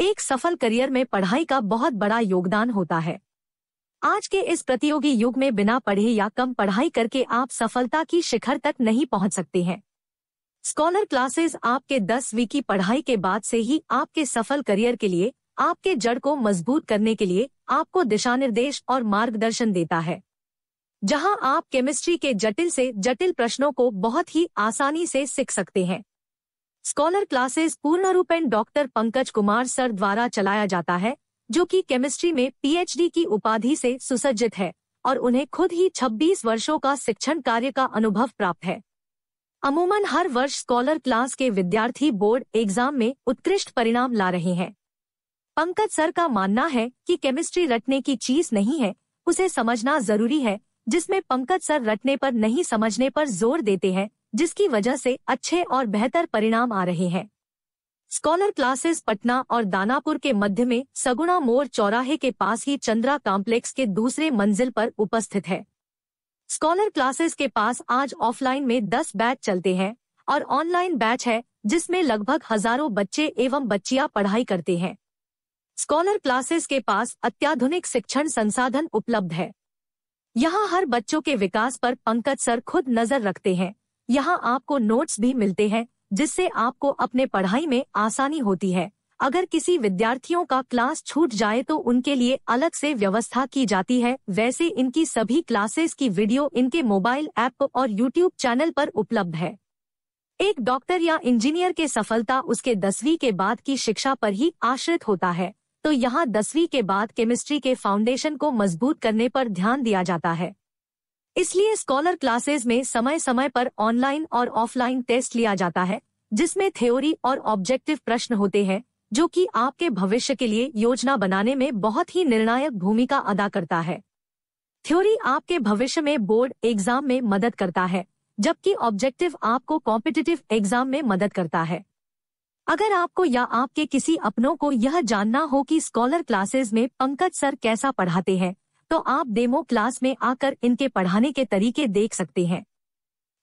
एक सफल करियर में पढ़ाई का बहुत बड़ा योगदान होता है आज के इस प्रतियोगी युग में बिना पढ़े या कम पढ़ाई करके आप सफलता की शिखर तक नहीं पहुंच सकते हैं स्कॉलर क्लासेस आपके वी की पढ़ाई के बाद से ही आपके सफल करियर के लिए आपके जड़ को मजबूत करने के लिए आपको दिशा निर्देश और मार्गदर्शन देता है जहां आप केमिस्ट्री के जटिल से जटिल प्रश्नों को बहुत ही आसानी से सीख सकते हैं स्कॉलर क्लासेस पूर्णारूपेण डॉक्टर पंकज कुमार सर द्वारा चलाया जाता है जो कि केमिस्ट्री में पीएचडी की उपाधि से सुसज्जित है और उन्हें खुद ही 26 वर्षों का शिक्षण कार्य का अनुभव प्राप्त है अमूमन हर वर्ष स्कॉलर क्लास के विद्यार्थी बोर्ड एग्जाम में उत्कृष्ट परिणाम ला रहे हैं पंकज सर का मानना है कि केमिस्ट्री रटने की चीज नहीं है उसे समझना जरूरी है जिसमें पंकज सर रटने पर नहीं समझने पर जोर देते हैं जिसकी वजह से अच्छे और बेहतर परिणाम आ रहे हैं स्कॉलर क्लासेस पटना और दानापुर के मध्य में सगुणा मोर चौराहे के पास ही चंद्रा कॉम्प्लेक्स के दूसरे मंजिल पर उपस्थित है स्कॉलर क्लासेस के पास आज ऑफलाइन में दस बैच चलते हैं और ऑनलाइन बैच है जिसमें लगभग हजारों बच्चे एवं बच्चियां पढ़ाई करते हैं स्कॉलर क्लासेस के पास अत्याधुनिक शिक्षण संसाधन उपलब्ध है यहाँ हर बच्चों के विकास पर पंकज सर खुद नजर रखते हैं यहाँ आपको नोट्स भी मिलते हैं जिससे आपको अपने पढ़ाई में आसानी होती है अगर किसी विद्यार्थियों का क्लास छूट जाए तो उनके लिए अलग से व्यवस्था की जाती है वैसे इनकी सभी क्लासेस की वीडियो इनके मोबाइल ऐप और यूट्यूब चैनल पर उपलब्ध है एक डॉक्टर या इंजीनियर के सफलता उसके दसवीं के बाद की शिक्षा पर ही आश्रित होता है तो यहाँ दसवीं के बाद केमिस्ट्री के फाउंडेशन को मजबूत करने पर ध्यान दिया जाता है इसलिए स्कॉलर क्लासेज में समय समय पर ऑनलाइन और ऑफलाइन टेस्ट लिया जाता है जिसमें थ्योरी और ऑब्जेक्टिव प्रश्न होते हैं जो कि आपके भविष्य के लिए योजना बनाने में बहुत ही निर्णायक भूमिका अदा करता है थ्योरी आपके भविष्य में बोर्ड एग्जाम में मदद करता है जबकि ऑब्जेक्टिव आपको कॉम्पिटिटिव एग्जाम में मदद करता है अगर आपको या आपके किसी अपनों को यह जानना हो कि स्कॉलर क्लासेज में पंकज सर कैसा पढ़ाते हैं तो आप डेमो क्लास में आकर इनके पढ़ाने के तरीके देख सकते हैं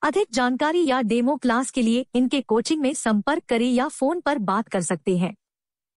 अधिक जानकारी या डेमो क्लास के लिए इनके कोचिंग में संपर्क करें या फोन पर बात कर सकते हैं